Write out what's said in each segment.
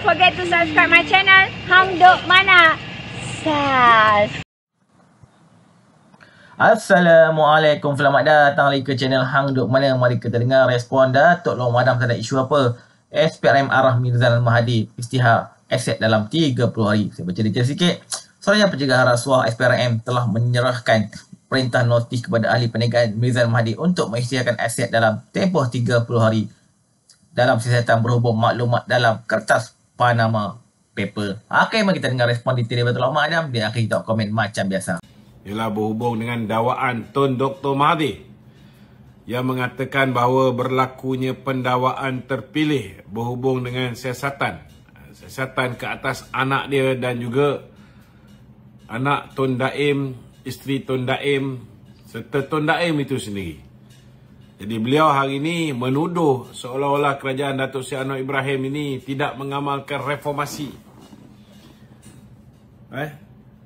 don't forget to subscribe my channel Hamduk Mana Sas Assalamualaikum Selamat datang lagi ke channel Hang Dok Mana Mari kita dengar respon Datuk Long Madam Tentang isu apa SPRM Arah Mirzan Mahadi Istihar aset dalam 30 hari Saya baca cerita sikit Seorang yang pencegah rasuah SPRM telah menyerahkan perintah notis kepada ahli penegakan Mirzan Mahadi untuk mengisytiharkan aset dalam tempoh 30 hari dalam siasatan berhubung maklumat dalam kertas Panama Paper. Okay, mari kita dengar respon di Tiri Betul Omar Adam. Biar kita komen macam biasa. Ialah berhubung dengan dakwaan Tun Dr. Mahathir yang mengatakan bahawa berlakunya pendakwaan terpilih berhubung dengan siasatan. Siasatan ke atas anak dia dan juga anak Tun Daim, isteri Tun Daim serta Tun Daim itu sendiri. Jadi beliau hari ini menuduh seolah-olah kerajaan Datuk Seri Anwar Ibrahim ini tidak mengamalkan reformasi. Eh?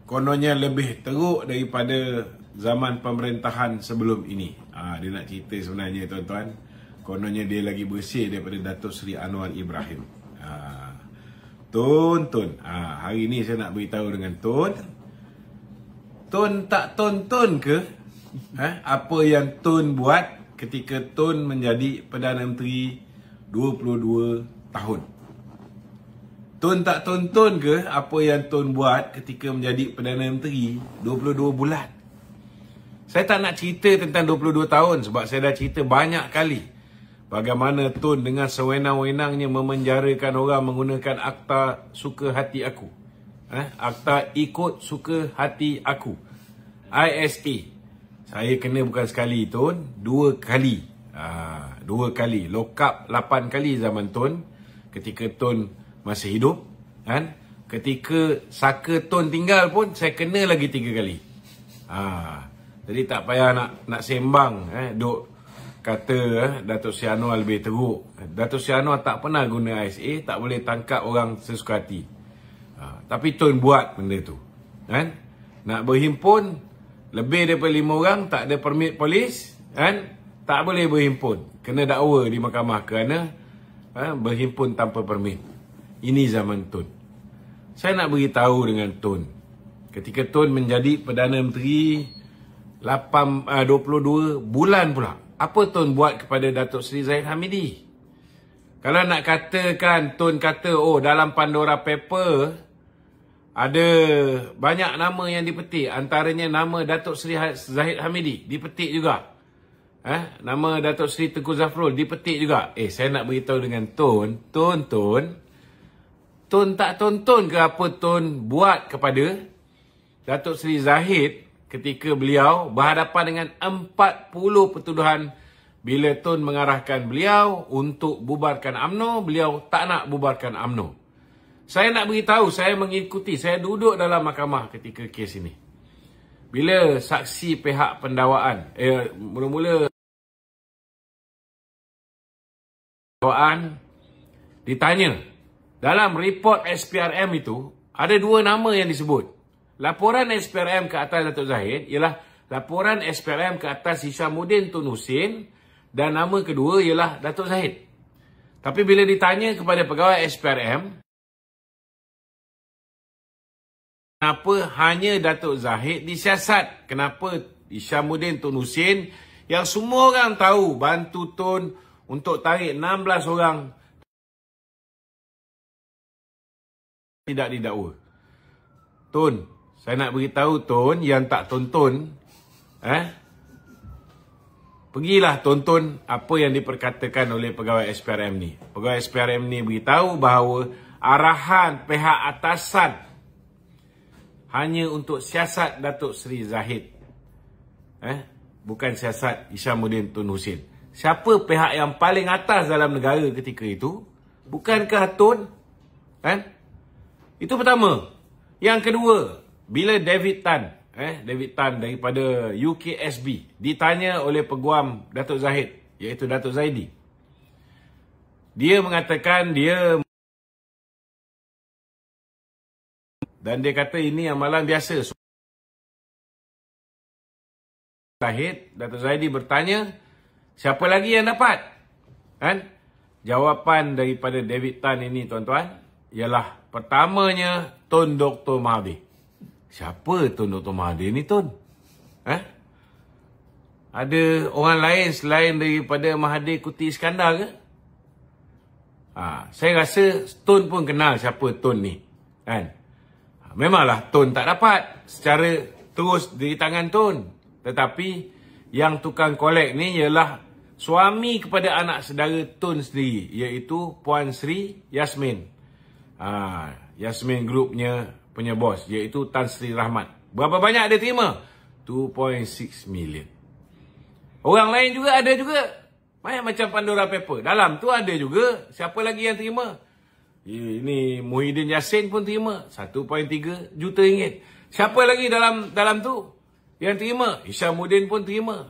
Kononnya lebih teruk daripada zaman pemerintahan sebelum ini. Ah ha, dia nak cerita sebenarnya tuan-tuan. Kononnya dia lagi bersih daripada Datuk Seri Anwar Ibrahim. Ha, tun, Tun. Ha, hari ini saya nak beritahu dengan Tun. Tun tak tun tun ke? Ha, apa yang Tun buat ketika Tun menjadi Perdana Menteri 22 tahun. Tun tak tonton ke apa yang Tun buat ketika menjadi Perdana Menteri 22 bulan? Saya tak nak cerita tentang 22 tahun sebab saya dah cerita banyak kali bagaimana Tun dengan sewenang-wenangnya memenjarakan orang menggunakan akta suka hati aku. Ha? Akta ikut suka hati aku. ISP saya kena bukan sekali Tun Dua kali ha, Dua kali Lock up lapan kali zaman Tun Ketika Tun masih hidup kan? Ketika Saka Tun tinggal pun Saya kena lagi tiga kali ha, Jadi tak payah nak nak sembang eh? Duk kata eh, Datuk Si Anwar lebih teruk Datuk Si tak pernah guna ISA Tak boleh tangkap orang sesuka hati ha, Tapi Tun buat benda tu kan? Nak berhimpun lebih daripada lima orang tak ada permit polis kan? Tak boleh berhimpun Kena dakwa di mahkamah kerana ha, Berhimpun tanpa permit Ini zaman Tun Saya nak beritahu dengan Tun Ketika Tun menjadi Perdana Menteri 8, 22 eh, bulan pula Apa Tun buat kepada Datuk Seri Zahid Hamidi? Kalau nak katakan Tun kata oh dalam Pandora Paper ada banyak nama yang dipetik antaranya nama Datuk Seri ha- Zahid Hamidi dipetik juga eh nama Datuk Seri Tengku Zafrul dipetik juga eh saya nak beritahu dengan Tun Tun Tun Tun tak tun ke apa Tun buat kepada Datuk Seri Zahid ketika beliau berhadapan dengan 40 pertuduhan bila Tun mengarahkan beliau untuk bubarkan AMNO, beliau tak nak bubarkan AMNO. Saya nak beritahu, saya mengikuti, saya duduk dalam mahkamah ketika kes ini. Bila saksi pihak pendawaan, eh, mula-mula pendawaan ditanya, dalam report SPRM itu, ada dua nama yang disebut. Laporan SPRM ke atas Datuk Zahid ialah laporan SPRM ke atas Hishamuddin Tun Hussein dan nama kedua ialah Datuk Zahid. Tapi bila ditanya kepada pegawai SPRM, Kenapa hanya Datuk Zahid disiasat? Kenapa Isyamuddin Tun Husin yang semua orang tahu bantu Tun untuk tarik 16 orang tidak didakwa? Tun, saya nak beritahu Tun yang tak tonton. Eh? Pergilah tonton apa yang diperkatakan oleh pegawai SPRM ni. Pegawai SPRM ni beritahu bahawa arahan pihak atasan hanya untuk siasat Datuk Seri Zahid. Eh, bukan siasat Isyamuddin Tun Hussein. Siapa pihak yang paling atas dalam negara ketika itu? Bukankah Tun? Eh? Itu pertama. Yang kedua, bila David Tan, eh, David Tan daripada UKSB ditanya oleh peguam Datuk Zahid, iaitu Datuk Zaidi. Dia mengatakan dia Dan dia kata ini amalan biasa. Tahid, Dato' Zaidi bertanya, siapa lagi yang dapat? Kan? Jawapan daripada David Tan ini tuan-tuan, ialah pertamanya Tun Dr. Mahathir. Siapa Tun Dr. Mahathir ni Tun? Eh? Ada orang lain selain daripada Mahathir Kuti Iskandar ke? Ha, saya rasa Tun pun kenal siapa Tun ni. Kan? Eh? Memanglah Tun tak dapat secara terus di tangan Tun. Tetapi yang tukang kolek ni ialah suami kepada anak saudara Tun sendiri iaitu Puan Sri Yasmin. Ha, Yasmin grupnya punya bos iaitu Tan Sri Rahmat. Berapa banyak dia terima? 2.6 million. Orang lain juga ada juga. Banyak macam Pandora Paper. Dalam tu ada juga. Siapa lagi yang terima? Ini Muhyiddin Yassin pun terima 1.3 juta ringgit. Siapa lagi dalam dalam tu yang terima? Hishamuddin pun terima.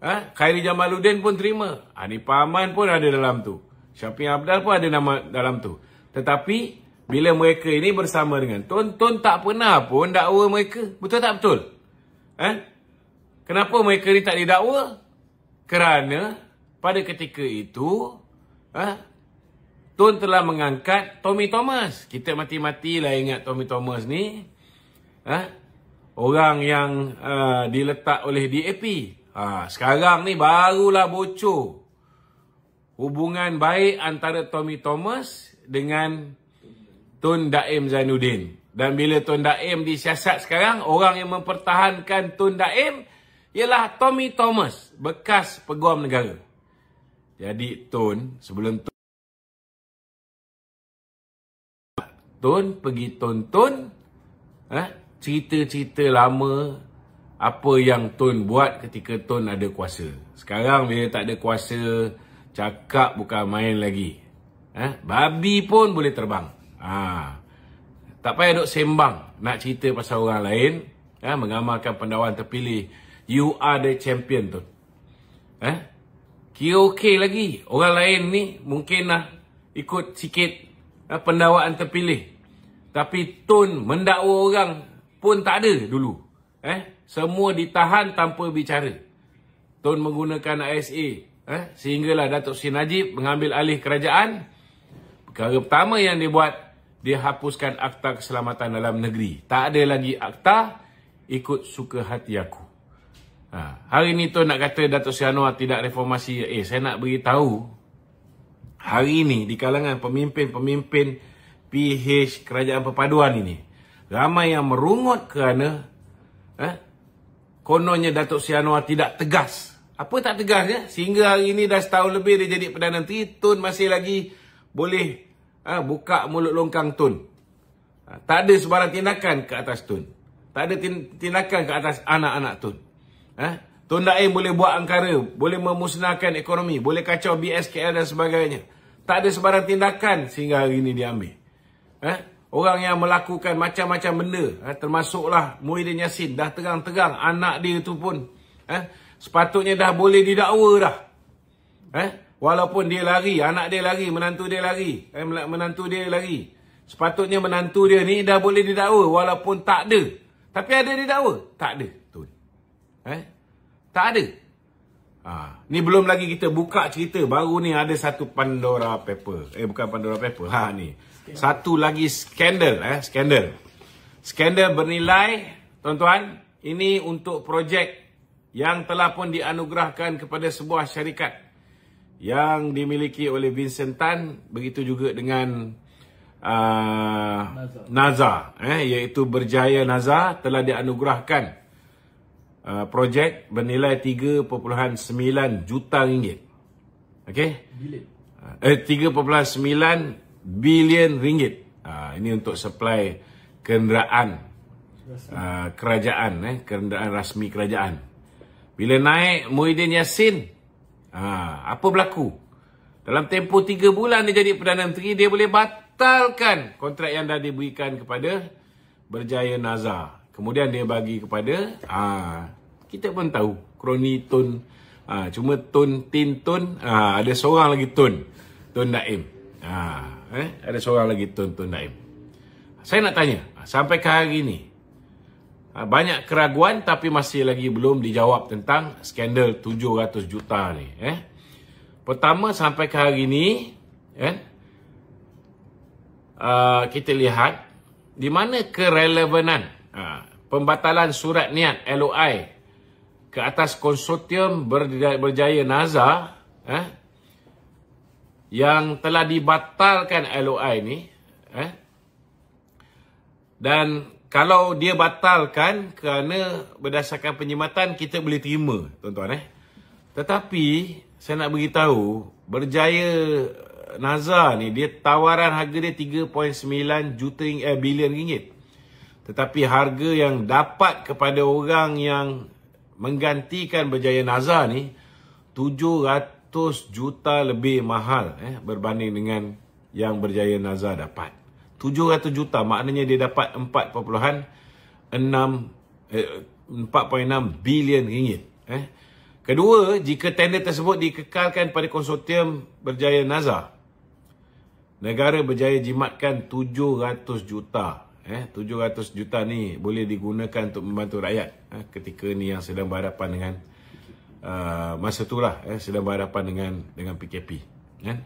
Ha? Khairi Jamaluddin pun terima. Anipa Aman pun ada dalam tu. Syafiq Abdal pun ada nama dalam tu. Tetapi bila mereka ini bersama dengan Tonton tak pernah pun dakwa mereka. Betul tak betul? Ha? Kenapa mereka ni tak didakwa? Kerana pada ketika itu ha? Tun telah mengangkat Tommy Thomas. Kita mati-matilah ingat Tommy Thomas ni. Ha? Orang yang uh, diletak oleh DAP. Ha, sekarang ni barulah bocor. Hubungan baik antara Tommy Thomas dengan Tun Daim Zainuddin. Dan bila Tun Daim disiasat sekarang, orang yang mempertahankan Tun Daim ialah Tommy Thomas, bekas peguam negara. Jadi Tun, sebelum Tun, tonton pergi tonton eh, cerita-cerita lama apa yang Tun buat ketika Tun ada kuasa. Sekarang bila tak ada kuasa, cakap bukan main lagi. Eh, babi pun boleh terbang. Ha. Tak payah duk sembang nak cerita pasal orang lain. Eh, mengamalkan pendawan terpilih. You are the champion tu. Eh? Kira okey lagi. Orang lain ni mungkin lah ikut sikit Eh, pendawaan terpilih. Tapi tun mendakwa orang pun tak ada dulu. Eh, semua ditahan tanpa bicara. Tun menggunakan ISA. Eh, sehinggalah Datuk Sri Najib mengambil alih kerajaan. Perkara pertama yang dia buat, dia hapuskan Akta Keselamatan Dalam Negeri. Tak ada lagi akta ikut suka hati aku. Ha, hari ini tu nak kata Datuk Sri Anwar tidak reformasi. Eh, saya nak beritahu hari ini di kalangan pemimpin-pemimpin PH Kerajaan Perpaduan ini ramai yang merungut kerana eh, kononnya Datuk Sri Anwar tidak tegas. Apa tak tegasnya? Sehingga hari ini dah setahun lebih dia jadi Perdana Menteri, Tun masih lagi boleh eh, buka mulut longkang Tun. Ha, tak ada sebarang tindakan ke atas Tun. Tak ada tindakan ke atas anak-anak Tun. Eh? Tun Da'i boleh buat angkara, boleh memusnahkan ekonomi, boleh kacau BSKL dan sebagainya. Tak ada sebarang tindakan sehingga hari ini diambil. Eh? Orang yang melakukan macam-macam benda, eh, termasuklah Muhyiddin Yassin, dah terang-terang anak dia itu pun, eh, sepatutnya dah boleh didakwa dah. Eh? Walaupun dia lari, anak dia lari, menantu dia lari, eh, menantu dia lari. Sepatutnya menantu dia ni dah boleh didakwa walaupun tak ada. Tapi ada didakwa? Tak ada. Eh? Tak ada. Ha. Ni belum lagi kita buka cerita. Baru ni ada satu Pandora Paper. Eh, bukan Pandora Paper. Ha, ni. Satu lagi skandal. Eh, skandal. Skandal bernilai, tuan-tuan. Ini untuk projek yang telah pun dianugerahkan kepada sebuah syarikat yang dimiliki oleh Vincent Tan begitu juga dengan uh, ah, Naza. Naza eh iaitu Berjaya Naza telah dianugerahkan Uh, projek bernilai 3.9 juta ringgit. Okey? Bilion. Uh, eh 3.9 bilion ringgit. Uh, ini untuk supply kenderaan uh, kerajaan eh kenderaan rasmi kerajaan. Bila naik Muhyiddin Yassin uh, apa berlaku? Dalam tempoh 3 bulan dia jadi Perdana Menteri dia boleh batalkan kontrak yang dah diberikan kepada Berjaya Nazar. Kemudian dia bagi kepada ah kita pun tahu kroni tun ah cuma tun tin tun ah ada seorang lagi tun tun Daim. Ah eh ada seorang lagi tun tun Daim. Saya nak tanya ah, sampai ke hari ini ah, banyak keraguan tapi masih lagi belum dijawab tentang skandal 700 juta ni eh. Pertama sampai ke hari ini eh Uh, kita lihat di mana kerelevanan ha, pembatalan surat niat LOI ke atas konsortium berjaya NASA eh, ha, yang telah dibatalkan LOI ni eh, dan kalau dia batalkan kerana berdasarkan penyematan kita boleh terima tuan-tuan eh. Tetapi saya nak beritahu berjaya NASA ni dia tawaran harga dia 3.9 juta eh, bilion ringgit. Tetapi harga yang dapat kepada orang yang menggantikan berjaya nazar ni 700 juta lebih mahal eh, berbanding dengan yang berjaya nazar dapat. 700 juta maknanya dia dapat 4.6 eh, 4.6 bilion ringgit. Eh. Kedua, jika tender tersebut dikekalkan pada konsortium berjaya nazar, negara berjaya jimatkan 700 juta eh 700 juta ni boleh digunakan untuk membantu rakyat eh, ketika ni yang sedang berhadapan dengan uh, masa itulah eh sedang berhadapan dengan dengan PKP kan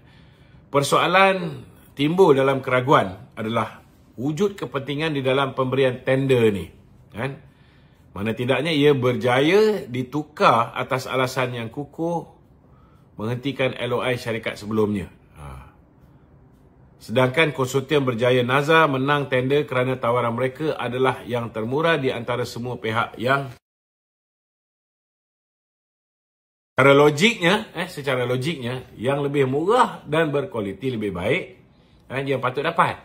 persoalan timbul dalam keraguan adalah wujud kepentingan di dalam pemberian tender ni kan mana tidaknya ia berjaya ditukar atas alasan yang kukuh menghentikan LOI syarikat sebelumnya Sedangkan konsortium berjaya Nazar menang tender kerana tawaran mereka adalah yang termurah di antara semua pihak yang Secara logiknya, eh, secara logiknya, yang lebih murah dan berkualiti lebih baik eh, yang patut dapat.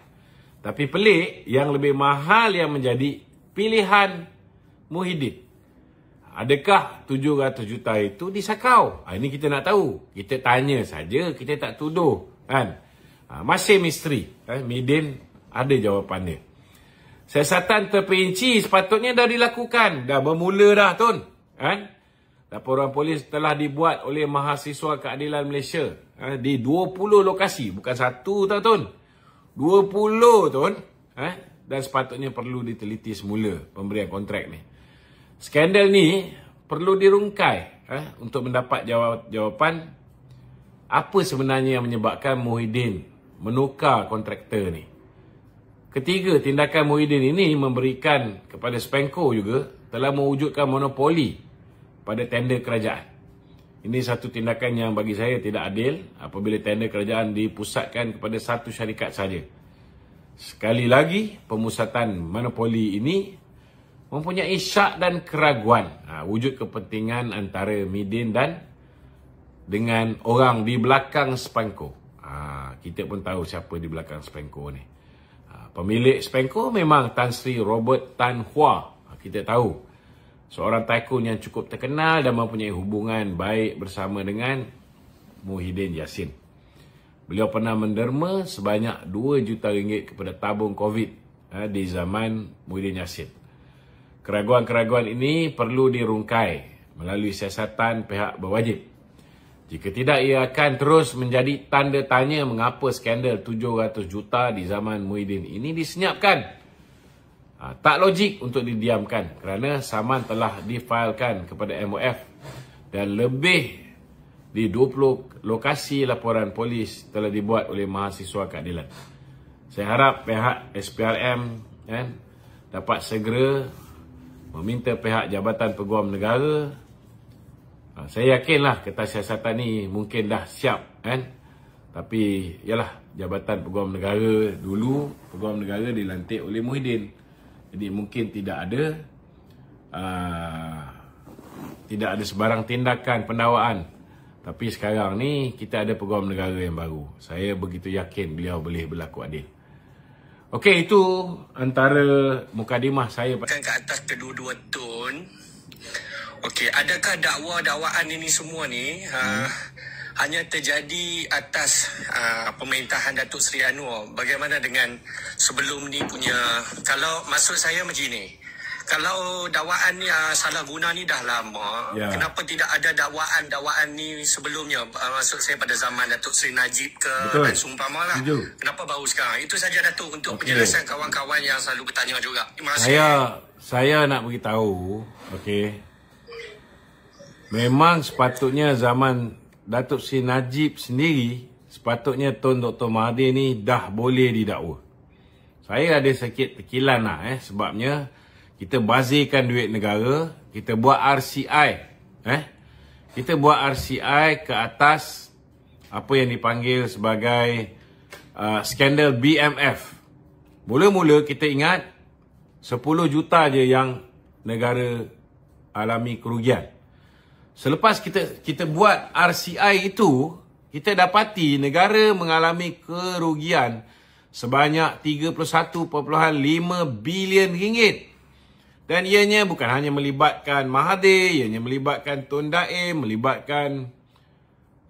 Tapi pelik, yang lebih mahal yang menjadi pilihan Muhyiddin. Adakah 700 juta itu disakau? Ah, ini kita nak tahu. Kita tanya saja, kita tak tuduh. Kan? Ha, masih misteri. Eh, Medin ada jawapannya. Siasatan terperinci sepatutnya dah dilakukan. Dah bermula dah, Tun. Eh? Laporan polis telah dibuat oleh mahasiswa keadilan Malaysia. Eh, di 20 lokasi. Bukan satu tau, Tun. 20, Tun. Eh? Dan sepatutnya perlu diteliti semula pemberian kontrak ni. Skandal ni perlu dirungkai eh, untuk mendapat jawapan apa sebenarnya yang menyebabkan Muhyiddin menukar kontraktor ni. Ketiga, tindakan Muhyiddin ini memberikan kepada Spenko juga telah mewujudkan monopoli pada tender kerajaan. Ini satu tindakan yang bagi saya tidak adil apabila tender kerajaan dipusatkan kepada satu syarikat saja. Sekali lagi, pemusatan monopoli ini mempunyai syak dan keraguan ha, wujud kepentingan antara Midin dan dengan orang di belakang Spankow kita pun tahu siapa di belakang SPENKO ni. Ha, pemilik SPENKO memang Tan Sri Robert Tan Hua. Ha, kita tahu. Seorang tycoon yang cukup terkenal dan mempunyai hubungan baik bersama dengan Muhyiddin Yassin. Beliau pernah menderma sebanyak 2 juta ringgit kepada tabung COVID ha, di zaman Muhyiddin Yassin. Keraguan-keraguan ini perlu dirungkai melalui siasatan pihak berwajib. Jika tidak, ia akan terus menjadi tanda tanya mengapa skandal 700 juta di zaman Muhyiddin ini disenyapkan. Ha, tak logik untuk didiamkan kerana saman telah difailkan kepada MOF dan lebih di 20 lokasi laporan polis telah dibuat oleh mahasiswa keadilan. Saya harap pihak SPRM kan, eh, dapat segera meminta pihak Jabatan Peguam Negara Ha, saya yakinlah kertas siasatan ni mungkin dah siap kan. Tapi yalah Jabatan Peguam Negara dulu Peguam Negara dilantik oleh Muhyiddin. Jadi mungkin tidak ada aa, ha, tidak ada sebarang tindakan pendawaan. Tapi sekarang ni kita ada Peguam Negara yang baru. Saya begitu yakin beliau boleh berlaku adil. Okey itu antara mukadimah saya kan ke atas kedua-dua tone Okey, adakah dakwa-dakwaan ini semua ni hmm. uh, hanya terjadi atas uh, pemerintahan Datuk Seri Anwar? Bagaimana dengan sebelum ni punya kalau maksud saya macam ni. Kalau dakwaan ni uh, salah guna ni dah lama, yeah. kenapa tidak ada dakwaan-dakwaan ni sebelumnya? Uh, maksud saya pada zaman Datuk Seri Najib ke Betul. dan seumpama lah. Betul. Kenapa baru sekarang? Itu saja Datuk untuk okay. penjelasan kawan-kawan yang selalu bertanya juga. Terima kasih. Saya saya nak beritahu, okey. Memang sepatutnya zaman Datuk Sri Najib sendiri, sepatutnya Tun Dr. Mahathir ni dah boleh didakwa. Saya ada sakit tekilan lah eh. Sebabnya kita bazirkan duit negara, kita buat RCI. Eh. Kita buat RCI ke atas apa yang dipanggil sebagai uh, skandal BMF. Mula-mula kita ingat 10 juta je yang negara alami kerugian. Selepas kita kita buat RCI itu, kita dapati negara mengalami kerugian sebanyak 31.5 bilion ringgit. Dan ianya bukan hanya melibatkan Mahathir, ianya melibatkan Tun Daim, melibatkan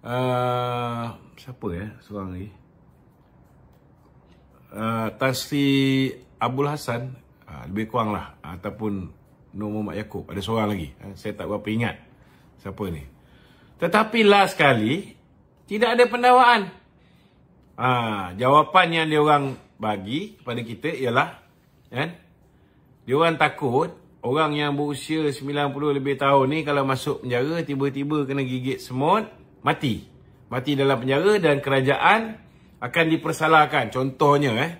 uh, siapa ya seorang lagi? Uh, Tan Abdul Hasan uh, ah, lebih kurang lah. Uh, ataupun Nur Muhammad Yaakob, ada seorang lagi. Uh, saya tak berapa ingat. Siapa ni? Tetapi last sekali, tidak ada pendawaan. Ha, jawapan yang dia orang bagi kepada kita ialah, kan? Dia orang takut orang yang berusia 90 lebih tahun ni kalau masuk penjara tiba-tiba kena gigit semut, mati. Mati dalam penjara dan kerajaan akan dipersalahkan. Contohnya eh,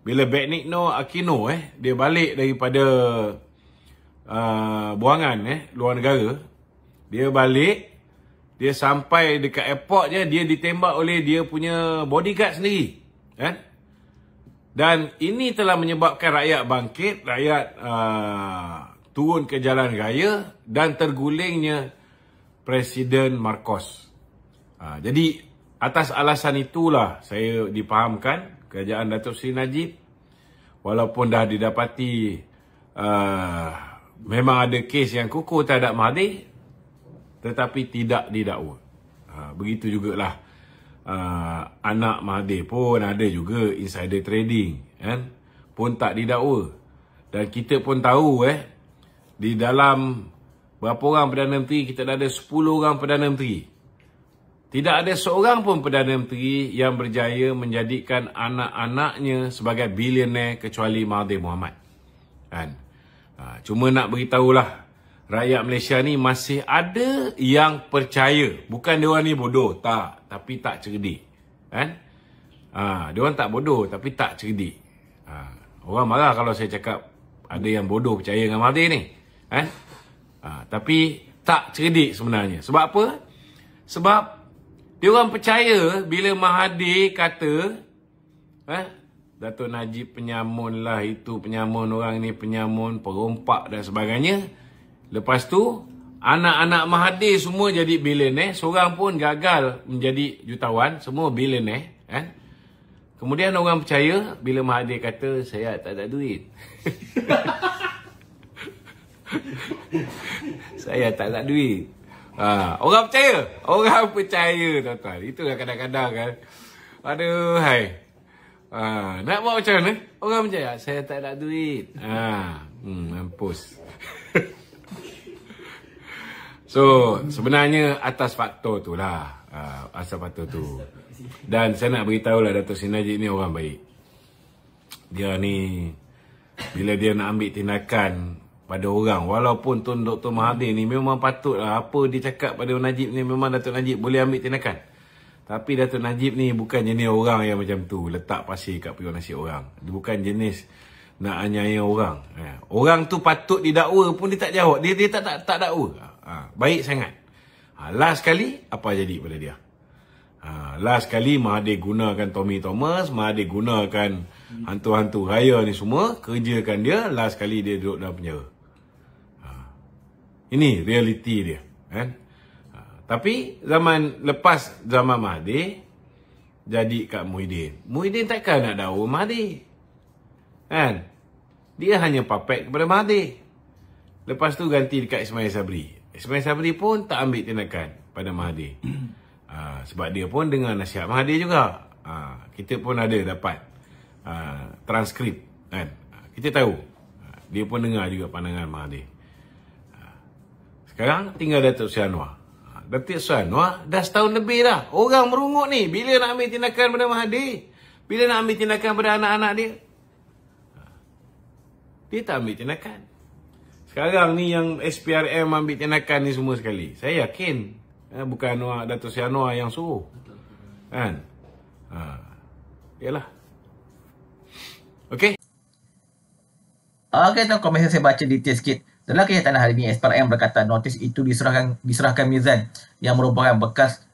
bila Benigno Aquino eh, dia balik daripada uh, buangan eh, luar negara, dia balik. Dia sampai dekat airport je. Dia ditembak oleh dia punya bodyguard sendiri. Kan? Dan ini telah menyebabkan rakyat bangkit. Rakyat uh, turun ke jalan raya. Dan tergulingnya Presiden Marcos. Uh, jadi atas alasan itulah saya dipahamkan. Kerajaan Datuk Seri Najib. Walaupun dah didapati... Uh, memang ada kes yang kukuh tak ada Mahathir tetapi tidak didakwa. Ha, begitu jugalah ha, anak Mahathir pun ada juga insider trading kan? pun tak didakwa. Dan kita pun tahu eh di dalam berapa orang Perdana Menteri kita dah ada 10 orang Perdana Menteri. Tidak ada seorang pun Perdana Menteri yang berjaya menjadikan anak-anaknya sebagai bilioner kecuali Mahathir Muhammad. Kan? Ha, cuma nak beritahulah rakyat Malaysia ni masih ada yang percaya. Bukan dia orang ni bodoh, tak. Tapi tak cerdik. Kan? Ha, dia orang tak bodoh tapi tak cerdik. Ha, orang marah kalau saya cakap ada yang bodoh percaya dengan Mahathir ni. Kan? Ha, tapi tak cerdik sebenarnya. Sebab apa? Sebab dia orang percaya bila Mahathir kata eh, ha, Dato' Najib penyamun lah itu penyamun orang ni penyamun perompak dan sebagainya. Lepas tu anak-anak Mahathir semua jadi bilioner, eh? seorang pun gagal menjadi jutawan, semua bilioner, eh. Kan? Kemudian orang percaya bila Mahathir kata saya tak ada duit. saya tak ada duit. Ha, orang percaya, orang percaya tuan-tuan. Itulah kadang-kadang kan. Aduh, hai. Ha, nak buat macam mana? Orang percaya, saya tak ada duit. Ha, hmm, mampus. So sebenarnya atas faktor tu lah uh, ah, Asal faktor tu Dan saya nak beritahu lah Dato' Sinajid ni orang baik Dia ni Bila dia nak ambil tindakan pada orang Walaupun Tun Dr. Mahathir ni memang patut lah Apa dia cakap pada Najib ni Memang Dato' Najib boleh ambil tindakan Tapi Dato' Najib ni bukan jenis orang yang macam tu Letak pasir kat periuk nasi orang Dia bukan jenis nak anyaya orang eh, Orang tu patut didakwa pun dia tak jawab Dia, dia tak, tak, tak dakwa ha, baik sangat ha, last sekali apa jadi pada dia ha, last sekali Mahathir gunakan Tommy Thomas Mahathir gunakan hmm. hantu-hantu raya ni semua kerjakan dia last sekali dia duduk dalam penjara ha, ini realiti dia kan ha, tapi zaman lepas zaman Mahathir jadi kat Muhyiddin Muhyiddin takkan nak dakwa Mahathir kan dia hanya papet kepada Mahathir Lepas tu ganti dekat Ismail Sabri. Ismail Sabri pun tak ambil tindakan pada Mahathir. Ha, sebab dia pun dengar nasihat Mahathir juga. Ha, kita pun ada dapat ha, transkrip kan. Kita tahu. Dia pun dengar juga pandangan Mahathir. Ha, sekarang tinggal Datuk Seri Anwar. Ha, Datuk Seri Anwar dah setahun lebih dah. Orang merungut ni bila nak ambil tindakan pada Mahathir. Bila nak ambil tindakan pada anak-anak dia. Ha, dia tak ambil tindakan. Sekarang ni yang SPRM ambil tindakan ni semua sekali. Saya yakin. Eh, bukan Datuk Sianua yang suruh. Kan? Ha. Yalah. Okay. Okay, tu komen saya baca detail sikit. Dalam kenyataan hari ini, SPRM berkata notis itu diserahkan diserahkan Mizan yang merupakan bekas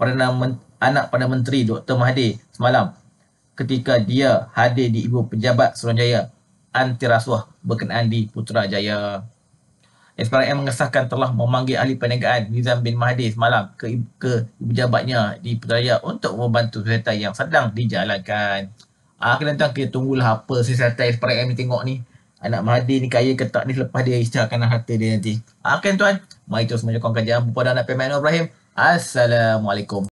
Perdana Men- anak Perdana Menteri Dr. Mahathir semalam ketika dia hadir di Ibu Pejabat Seronjaya anti rasuah berkenaan di Putrajaya. SPRM mengesahkan telah memanggil ahli perniagaan Nizam bin Mahdi semalam ke, ke jabatnya di Putrajaya untuk membantu kereta yang sedang dijalankan. Ah, kena tengok kita tunggulah apa sesuatu SPRM ni tengok ni. Anak Mahdi ni kaya ke tak ni selepas dia isytiharkan harta dia nanti. Ah, kan tuan? Mari terus menyokongkan jalan kepada anak pemain Ibrahim. Assalamualaikum.